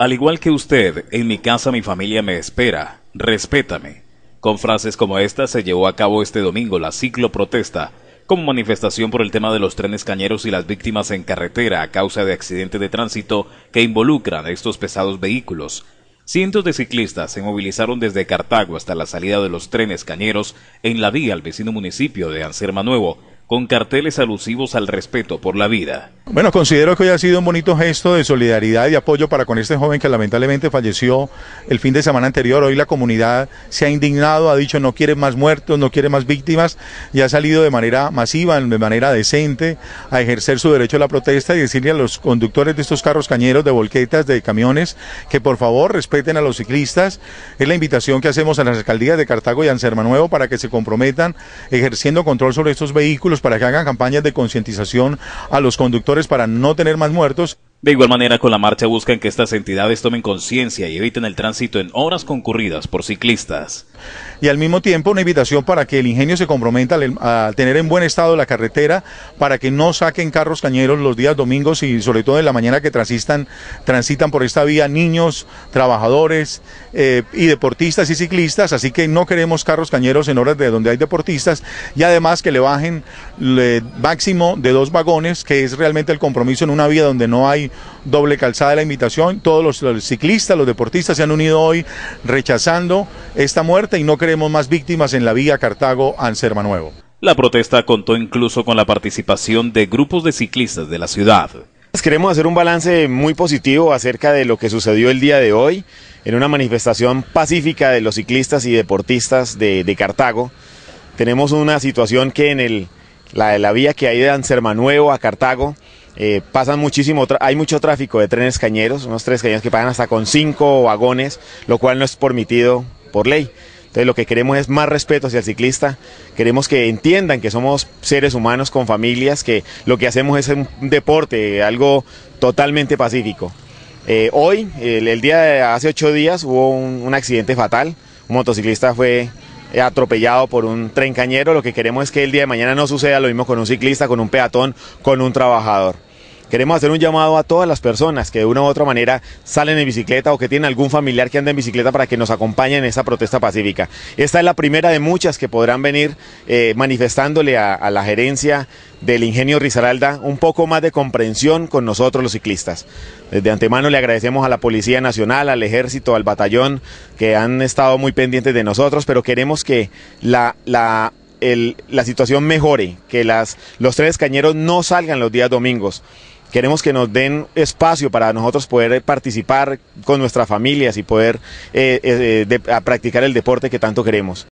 Al igual que usted, en mi casa mi familia me espera, respétame. Con frases como esta se llevó a cabo este domingo la cicloprotesta, como manifestación por el tema de los trenes cañeros y las víctimas en carretera a causa de accidentes de tránsito que involucran a estos pesados vehículos. Cientos de ciclistas se movilizaron desde Cartago hasta la salida de los trenes cañeros en la vía al vecino municipio de Anserma Nuevo, con carteles alusivos al respeto por la vida. Bueno, considero que hoy ha sido un bonito gesto de solidaridad y apoyo para con este joven que lamentablemente falleció el fin de semana anterior. Hoy la comunidad se ha indignado, ha dicho no quiere más muertos, no quiere más víctimas y ha salido de manera masiva, de manera decente, a ejercer su derecho a la protesta y decirle a los conductores de estos carros cañeros, de volquetas, de camiones, que por favor respeten a los ciclistas. Es la invitación que hacemos a las alcaldías de Cartago y Nuevo para que se comprometan ejerciendo control sobre estos vehículos, para que hagan campañas de concientización a los conductores para no tener más muertos. De igual manera, con la marcha buscan que estas entidades tomen conciencia y eviten el tránsito en horas concurridas por ciclistas y al mismo tiempo una invitación para que el ingenio se comprometa a tener en buen estado la carretera, para que no saquen carros cañeros los días domingos y sobre todo en la mañana que transistan, transitan por esta vía niños, trabajadores eh, y deportistas y ciclistas, así que no queremos carros cañeros en horas de donde hay deportistas y además que le bajen el máximo de dos vagones, que es realmente el compromiso en una vía donde no hay doble calzada la invitación. Todos los ciclistas, los deportistas se han unido hoy rechazando esta muerte y no queremos más víctimas en la vía cartago ansermanuevo La protesta contó incluso con la participación de grupos de ciclistas de la ciudad. Pues queremos hacer un balance muy positivo acerca de lo que sucedió el día de hoy en una manifestación pacífica de los ciclistas y deportistas de, Cartago. Tenemos una situación que en el, la, vía que hay de Ansermanuevo a Cartago eh, pasan muchísimo, hay mucho tráfico de trenes cañeros, unos tres cañeros que pagan hasta con cinco vagones, lo cual no es permitido por ley. Entonces lo que queremos es más respeto hacia el ciclista, queremos que entiendan que somos seres humanos con familias, que lo que hacemos es un deporte, algo totalmente pacífico. Eh, hoy, el, día de hace ocho días, hubo un, un accidente fatal, un motociclista fue atropellado por un tren cañero, lo que queremos es que el día de mañana no suceda lo mismo con un ciclista, con un peatón, con un trabajador. Queremos hacer un llamado a todas las personas que de una u otra manera salen en bicicleta o que tienen algún familiar que anda en bicicleta para que nos acompañen en esta protesta pacífica. Esta es la primera de muchas que podrán venir eh, manifestándole a, la gerencia del ingenio Risaralda un poco más de comprensión con nosotros los ciclistas. Desde antemano le agradecemos a la Policía Nacional, al Ejército, al Batallón, que han estado muy pendientes de nosotros, pero queremos que la, la situación mejore, que las, los tres cañeros no salgan los días domingos. Queremos que nos den espacio para nosotros poder eh, participar con nuestras familias y poder eh, eh, practicar el deporte que tanto queremos.